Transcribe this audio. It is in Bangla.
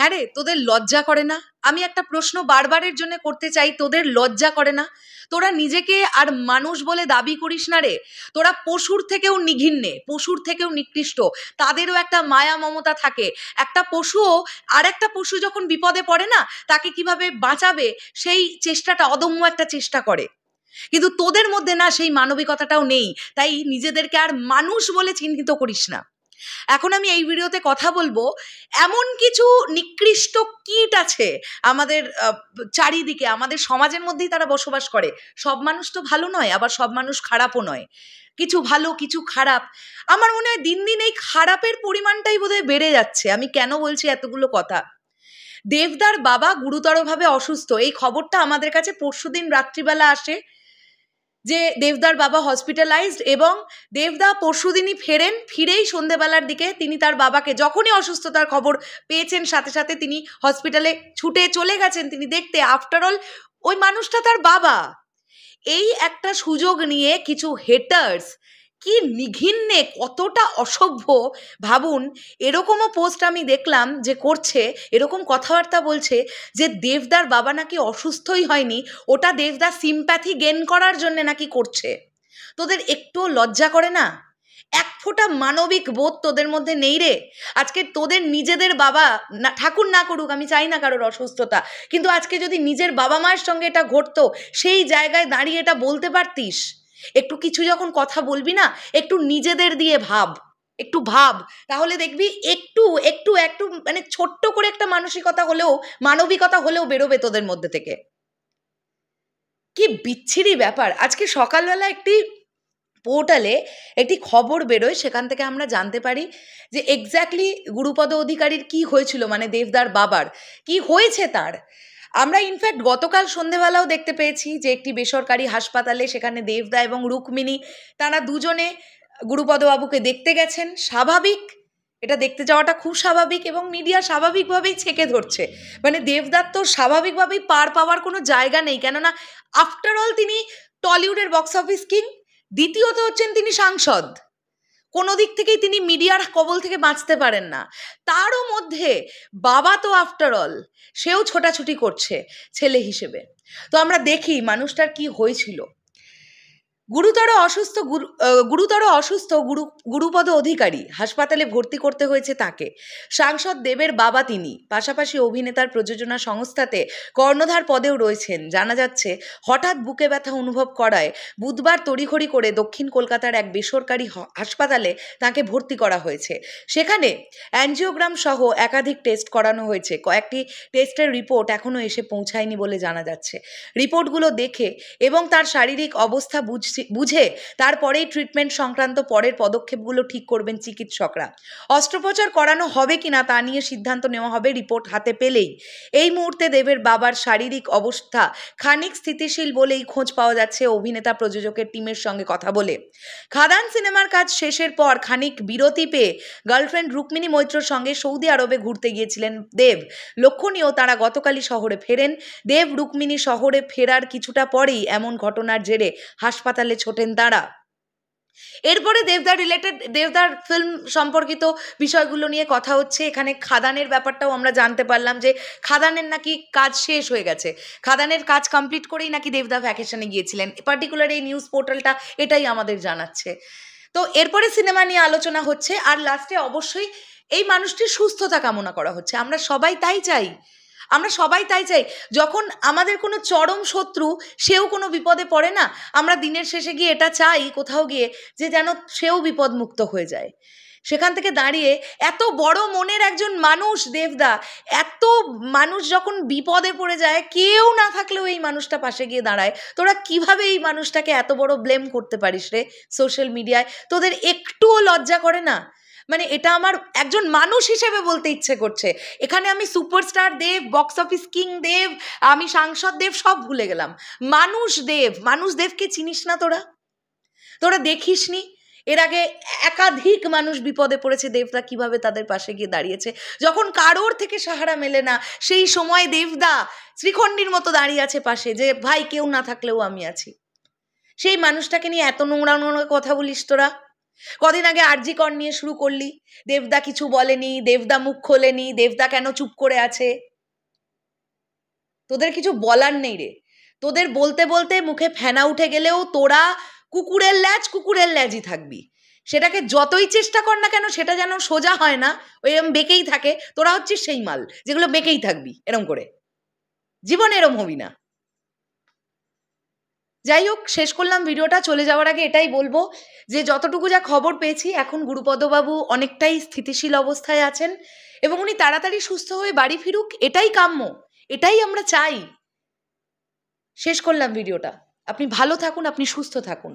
হ্যাঁ রে তোদের লজ্জা করে না আমি একটা প্রশ্ন বারবারের জন্য করতে চাই তোদের লজ্জা করে না তোরা নিজেকে আর মানুষ বলে দাবি করিস না রে তোরা পশুর থেকেও নিঘিন্নে পশুর থেকেও নিকৃষ্ট তাদেরও একটা মায়া মমতা থাকে একটা পশুও আর একটা পশু যখন বিপদে পড়ে না তাকে কিভাবে বাঁচাবে সেই চেষ্টাটা অদম্য একটা চেষ্টা করে কিন্তু তোদের মধ্যে না সেই মানবিকতাটাও নেই তাই নিজেদেরকে আর মানুষ বলে চিহ্নিত করিস না এখন আমি এই ভিডিওতে কথা বলবো এমন কিছু নিকৃষ্ট কীট আছে আমাদের চারিদিকে আমাদের সমাজের মধ্যেই তারা বসবাস করে সব মানুষ তো ভালো নয় আবার সব মানুষ খারাপও নয় কিছু ভালো কিছু খারাপ আমার মনে হয় দিন দিন এই খারাপের পরিমাণটাই বোধহয় বেড়ে যাচ্ছে আমি কেন বলছি এতগুলো কথা দেবদার বাবা গুরুতরভাবে অসুস্থ এই খবরটা আমাদের কাছে পরশুদিন রাত্রিবেলা আসে যে দেবদার বাবা হসপিটালাইজড এবং দেবদা পরশুদিনই ফেরেন ফিরেই সন্ধেবেলার দিকে তিনি তার বাবাকে যখনই অসুস্থতার খবর পেয়েছেন সাথে সাথে তিনি হসপিটালে ছুটে চলে গেছেন তিনি দেখতে আফটারঅল ওই মানুষটা তার বাবা এই একটা সুযোগ নিয়ে কিছু হেটার্স কি নিঘিন্নে কতটা অসভ্য ভাবুন এরকমও পোস্ট আমি দেখলাম যে করছে এরকম কথাবার্তা বলছে যে দেবদার বাবা নাকি অসুস্থই হয়নি ওটা দেবদার সিম্প্যাথি গেন করার জন্যে নাকি করছে তোদের একটুও লজ্জা করে না এক ফোঁটা মানবিক বোধ তোদের মধ্যে নেই রে আজকে তোদের নিজেদের বাবা না ঠাকুর না করুক আমি চাই না কারোর অসুস্থতা কিন্তু আজকে যদি নিজের বাবা মায়ের সঙ্গে এটা ঘটতো সেই জায়গায় দাঁড়িয়ে এটা বলতে পারতিস একটু কিছু যখন কথা বলবি না একটু নিজেদের দিয়ে ভাব একটু ভাব তাহলে দেখবি একটু একটু একটু মানে ছোট্ট করে একটা মানসিকতা হলেও মানবিকতা হলেও বেরোবে তোদের মধ্যে থেকে কি বিচ্ছিরি ব্যাপার আজকে সকালবেলা একটি পোর্টালে একটি খবর বেরোয় সেখান থেকে আমরা জানতে পারি যে এক্স্যাক্টলি গুরুপদ অধিকারীর কি হয়েছিল মানে দেবদার বাবার কি হয়েছে তার আমরা ইনফ্যাক্ট গতকাল সন্ধেবেলাও দেখতে পেয়েছি যে একটি বেসরকারি হাসপাতালে সেখানে দেবদা এবং রুক্মিণী তারা দুজনে গুরুপদবাবুকে দেখতে গেছেন স্বাভাবিক এটা দেখতে যাওয়াটা খুব স্বাভাবিক এবং মিডিয়া স্বাভাবিকভাবেই ছেঁকে ধরছে মানে দেবদার তো স্বাভাবিকভাবেই পার পাওয়ার কোনো জায়গা নেই কেননা আফটারঅল তিনি টলিউডের বক্স অফিস কিং দ্বিতীয়ত হচ্ছেন তিনি সাংসদ কোনো দিক থেকেই তিনি মিডিয়ার কবল থেকে বাঁচতে পারেন না তারও মধ্যে বাবা তো আফটার অল সেও ছোটাছুটি করছে ছেলে হিসেবে তো আমরা দেখি মানুষটার কি হয়েছিল গুরুতর অসুস্থ গুরুতর অসুস্থ গুরু গুরুপদ অধিকারী হাসপাতালে ভর্তি করতে হয়েছে তাকে সাংসদ দেবের বাবা তিনি পাশাপাশি অভিনেতার প্রযোজনা সংস্থাতে কর্ণধার পদেও রয়েছেন জানা যাচ্ছে হঠাৎ বুকে ব্যথা অনুভব করায় বুধবার তড়িঘড়ি করে দক্ষিণ কলকাতার এক বেসরকারি হাসপাতালে তাকে ভর্তি করা হয়েছে সেখানে অ্যানজিওগ্রাম সহ একাধিক টেস্ট করানো হয়েছে কয়েকটি টেস্টের রিপোর্ট এখনও এসে পৌঁছায়নি বলে জানা যাচ্ছে রিপোর্টগুলো দেখে এবং তার শারীরিক অবস্থা বুঝছে বুঝে তারপরেই ট্রিটমেন্ট সংক্রান্ত পরের পদক্ষেপগুলো ঠিক করবেন চিকিৎসকরা অস্ত্রোপচার করানো হবে কিনা তা নিয়ে সিদ্ধান্ত নেওয়া হবে রিপোর্ট হাতে পেলেই এই মুহূর্তে দেবের বাবার শারীরিক অবস্থা খানিক স্থিতিশীল বলেই খোঁজ পাওয়া যাচ্ছে অভিনেতা প্রযোজকের টিমের সঙ্গে কথা বলে খাদান সিনেমার কাজ শেষের পর খানিক বিরতি পেয়ে গার্লফ্রেন্ড রুক্মিণী মৈত্রর সঙ্গে সৌদি আরবে ঘুরতে গিয়েছিলেন দেব লক্ষণীয় তারা গতকালই শহরে ফেরেন দেব রুক্মিণী শহরে ফেরার কিছুটা পরেই এমন ঘটনার জেরে হাসপাতালে হসপিটালে ছোটেন তারা এরপরে দেবদার রিলেটেড দেবদার ফিল্ম সম্পর্কিত বিষয়গুলো নিয়ে কথা হচ্ছে এখানে খাদানের ব্যাপারটাও আমরা জানতে পারলাম যে খাদানের নাকি কাজ শেষ হয়ে গেছে খাদানের কাজ কমপ্লিট করেই নাকি দেবদা ভ্যাকেশনে গিয়েছিলেন পার্টিকুলার এই নিউজ পোর্টালটা এটাই আমাদের জানাচ্ছে তো এরপরে সিনেমা নিয়ে আলোচনা হচ্ছে আর লাস্টে অবশ্যই এই মানুষটির সুস্থতা কামনা করা হচ্ছে আমরা সবাই তাই চাই আমরা সবাই তাই চাই যখন আমাদের কোনো চরম শত্রু সেও কোনো বিপদে পড়ে না আমরা দিনের শেষে গিয়ে এটা চাই কোথাও গিয়ে যে যেন সেও বিপদমুক্ত হয়ে যায় সেখান থেকে দাঁড়িয়ে এত বড় মনের একজন মানুষ দেবদা এত মানুষ যখন বিপদে পড়ে যায় কেউ না থাকলেও এই মানুষটা পাশে গিয়ে দাঁড়ায় তোরা কিভাবে এই মানুষটাকে এত বড় ব্লেম করতে পারিস রে সোশ্যাল মিডিয়ায় তোদের একটুও লজ্জা করে না মানে এটা আমার একজন মানুষ হিসেবে বলতে ইচ্ছে করছে এখানে আমি superstar Dev box office king Dev আমি সাংসদ দেব সব ভুলে গেলাম মানুষ দেব মানুষ দেবকে চিনিস না তোরা তোরা দেখিস নি এর আগে একাধিক মানুষ বিপদে পড়েছে দেবদা কিভাবে তাদের পাশে গিয়ে দাঁড়িয়েছে যখন কারোর থেকে সাহারা মেলে না সেই সময় দেবদা শ্রীখণ্ডীর মতো দাঁড়িয়ে আছে পাশে যে ভাই কেউ না থাকলেও আমি আছি সেই মানুষটাকে নিয়ে এত নোংরা নোংরা কথা বলিস তোরা কদিন আগে আরজি কর নিয়ে শুরু করলি দেবদা কিছু বলেনি দেবদা মুখ খোলেনি দেবদা কেন চুপ করে আছে তোদের কিছু বলার নেই রে তোদের বলতে বলতে মুখে ফেনা উঠে গেলেও তোরা কুকুরের ল্যাজ কুকুরের ল্যাজই থাকবি সেটাকে যতই চেষ্টা কর না কেন সেটা যেন সোজা হয় না ওই এরম বেঁকেই থাকে তোরা হচ্ছে সেই মাল যেগুলো বেঁকেই থাকবি এরম করে জীবন এরম হবি না যাই হোক শেষ করলাম ভিডিওটা চলে যাওয়ার আগে এটাই বলবো যে যতটুকু যা খবর পেয়েছি এখন গুরুপদবাবু অনেকটাই স্থিতিশীল অবস্থায় আছেন এবং উনি তাড়াতাড়ি সুস্থ হয়ে বাড়ি ফিরুক এটাই কাম্য এটাই আমরা চাই শেষ করলাম ভিডিওটা আপনি ভালো থাকুন আপনি সুস্থ থাকুন